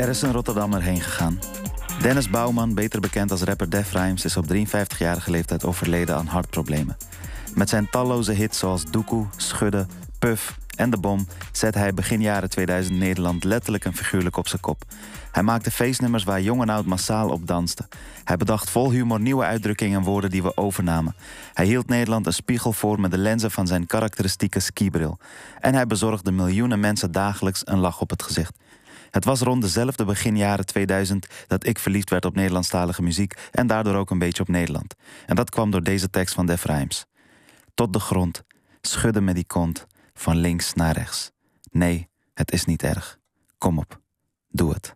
Er is een Rotterdammer heen gegaan. Dennis Bouwman, beter bekend als rapper Def Rhymes, is op 53-jarige leeftijd overleden aan hartproblemen. Met zijn talloze hits zoals Doekoe, Schudden, Puff en De Bom zet hij begin jaren 2000 Nederland letterlijk en figuurlijk op zijn kop. Hij maakte feestnummers waar jong en oud massaal op dansten. Hij bedacht vol humor nieuwe uitdrukkingen en woorden die we overnamen. Hij hield Nederland een spiegel voor met de lenzen van zijn karakteristieke skibril. En hij bezorgde miljoenen mensen dagelijks een lach op het gezicht. Het was rond dezelfde beginjaren 2000 dat ik verliefd werd op Nederlandstalige muziek en daardoor ook een beetje op Nederland. En dat kwam door deze tekst van Def Rhymes. Tot de grond, schudden met die kont, van links naar rechts. Nee, het is niet erg. Kom op, doe het.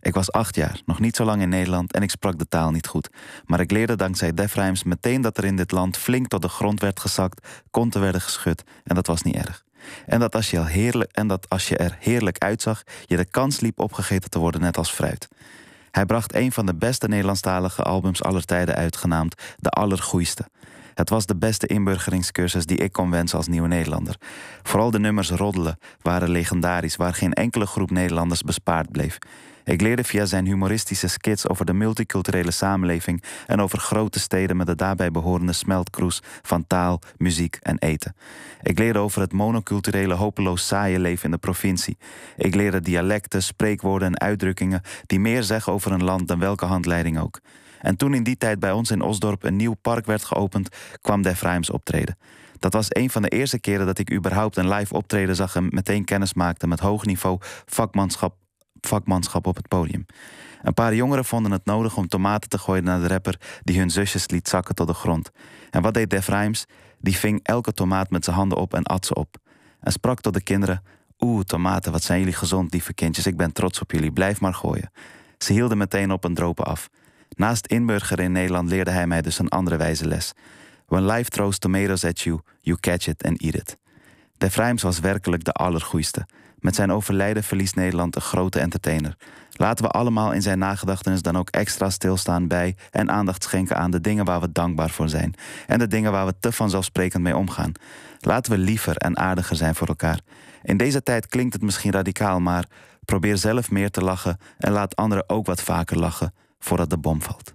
Ik was acht jaar, nog niet zo lang in Nederland en ik sprak de taal niet goed. Maar ik leerde dankzij Def Rhymes meteen dat er in dit land flink tot de grond werd gezakt, konten werden geschud en dat was niet erg. En dat als je, heerlijk, en dat als je er heerlijk uitzag, je de kans liep opgegeten te worden net als fruit. Hij bracht een van de beste Nederlandstalige albums aller tijden uit, genaamd De Allergoeiste. Het was de beste inburgeringscursus die ik kon wensen als nieuwe Nederlander. Vooral de nummers roddelen waren legendarisch, waar geen enkele groep Nederlanders bespaard bleef. Ik leerde via zijn humoristische skits over de multiculturele samenleving en over grote steden met de daarbij behorende smeltkroes van taal, muziek en eten. Ik leerde over het monoculturele, hopeloos saaie leven in de provincie. Ik leerde dialecten, spreekwoorden en uitdrukkingen die meer zeggen over een land dan welke handleiding ook. En toen in die tijd bij ons in Osdorp een nieuw park werd geopend, kwam Def optreden. Dat was een van de eerste keren dat ik überhaupt een live optreden zag en meteen kennis maakte met hoog niveau vakmanschap, vakmanschap op het podium. Een paar jongeren vonden het nodig om tomaten te gooien naar de rapper die hun zusjes liet zakken tot de grond. En wat deed Def Die ving elke tomaat met zijn handen op en at ze op. En sprak tot de kinderen: Oeh, tomaten, wat zijn jullie gezond, lieve kindjes, ik ben trots op jullie, blijf maar gooien. Ze hielden meteen op en dropen af. Naast Inburger in Nederland leerde hij mij dus een andere wijze les. When life throws tomatoes at you, you catch it and eat it. De Vrijms was werkelijk de allergoeiste. Met zijn overlijden verliest Nederland een grote entertainer. Laten we allemaal in zijn nagedachtenis dan ook extra stilstaan bij en aandacht schenken aan de dingen waar we dankbaar voor zijn en de dingen waar we te vanzelfsprekend mee omgaan. Laten we liever en aardiger zijn voor elkaar. In deze tijd klinkt het misschien radicaal, maar probeer zelf meer te lachen en laat anderen ook wat vaker lachen voordat de bom valt.